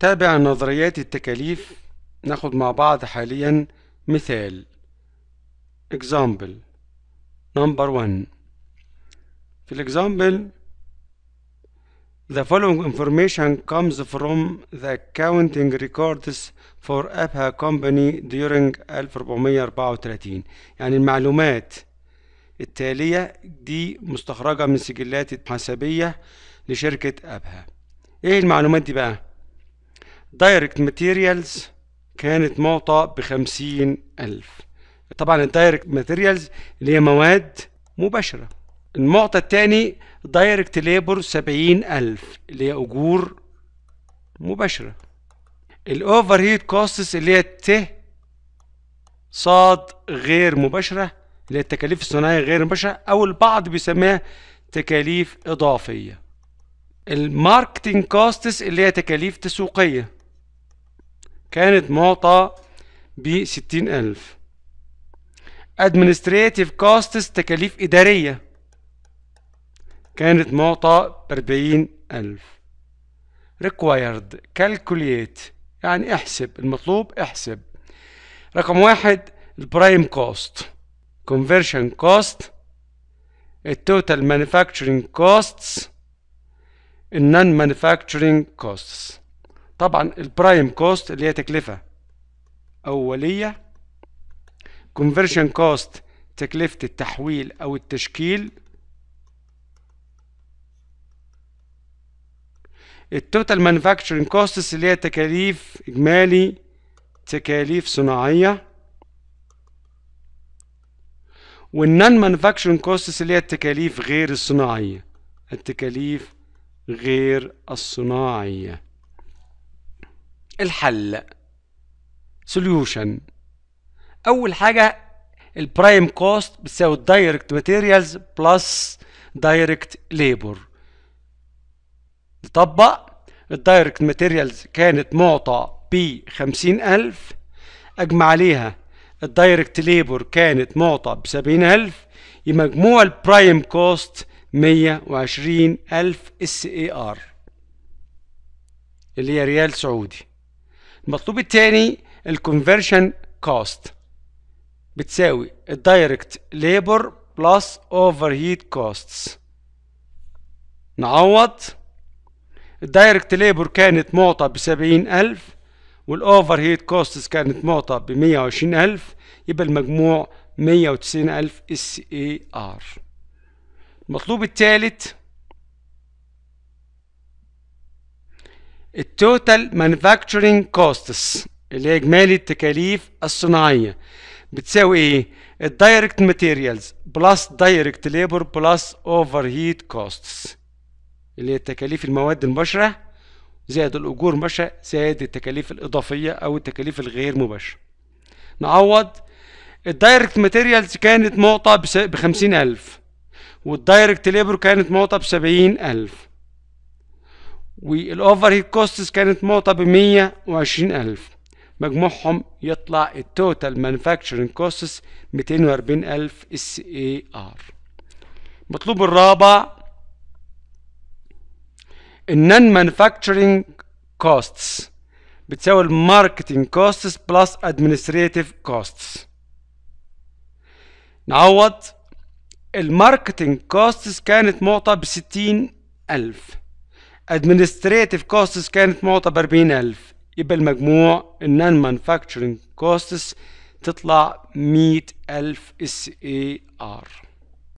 تابع نظريات التكاليف ناخد مع بعض حاليا مثال example number one في الexample The following information comes from the accounting records for APHA company during 1434 يعني المعلومات التالية دي مستخرجة من سجلات حسابية لشركة أبها إيه المعلومات دي بقى؟ دايركت ماتيريالز كانت معطى بخمسين ألف طبعا الدايركت ماتيريالز اللي هي مواد مباشرة المعطى التاني دايركت ليبر سبعين ألف اللي هي أجور مباشرة الأوفر هيت كوستس اللي هي ت صاد غير مباشرة اللي هي التكاليف الصناعية غير مباشرة أو البعض بيسميها تكاليف إضافية الماركتنج كوستس اللي هي تكاليف تسويقية كانت معطى ب 60000 administrative costs تكاليف إدارية كانت معطى ب 40000 required calculate يعني احسب المطلوب احسب رقم واحد البرايم كوست conversion cost التوتال مانيفاكتشرنج كوستس النون مانيفاكتشرنج كوستس طبعا البرايم كوست اللي هي تكلفة أولية كونفرشن كوست تكلفة التحويل أو التشكيل التوتال مانيفاكتشرنج كوستس اللي هي تكاليف إجمالي تكاليف صناعية والنان مانيفاكتشرنج كوستس اللي هي التكاليف غير الصناعية التكاليف غير الصناعية الحل سوليوشن اول حاجه البرايم كوست بتساوي الدايركت ماتيريالز بلس دايركت ليبر نطبق الدايركت ماتيريالز كانت معطى ب 50000 اجمع عليها الدايركت ليبر كانت معطى ب 70000 يبقى مجموع البرايم كوست 120000 اس اي ار اللي هي ريال سعودي المطلوب الثاني الكونفرشن كوست بتساوي الدايركت ليبر بلس اوفر هيت كوستس نعوض الدايركت ليبر كانت معطى ب 70000 والأوفر هيت كوستس كانت معطى ب 120000 يبقى المجموع 190000 اس اي ار المطلوب الثالث التوتال مانيفاكتشرنج كوستس اللي هي اجمالي التكاليف الصناعيه بتساوي ايه الدايركت ماتيريالز بلس دايركت ليبر بلس اوفر هيت كوستس اللي هي تكاليف المواد المباشره زائد الاجور المباشره زائد التكاليف الاضافيه او التكاليف الغير مباشره نعوض الدايركت ماتيريالز كانت معطى بخمسين الف والدايركت ليبر كانت معطى بسبعين الف والاوفر هيد كوستس كانت معطى ب 120000 مجموعهم يطلع التوتال مانيفاكتشرنج كوستس 240000 اس اي ار المطلوب الرابع النون مانيفاكتشرنج كوستس بتساوي الماركتنج كوستس بلس ادمنستريتيف كوستس نعوض الماركتنج كوستس كانت معطى ب 60000 administrative costs كانت معطى ب 40000 يبقى المجموع النان manufacturing costs تطلع 100000 اس اي ار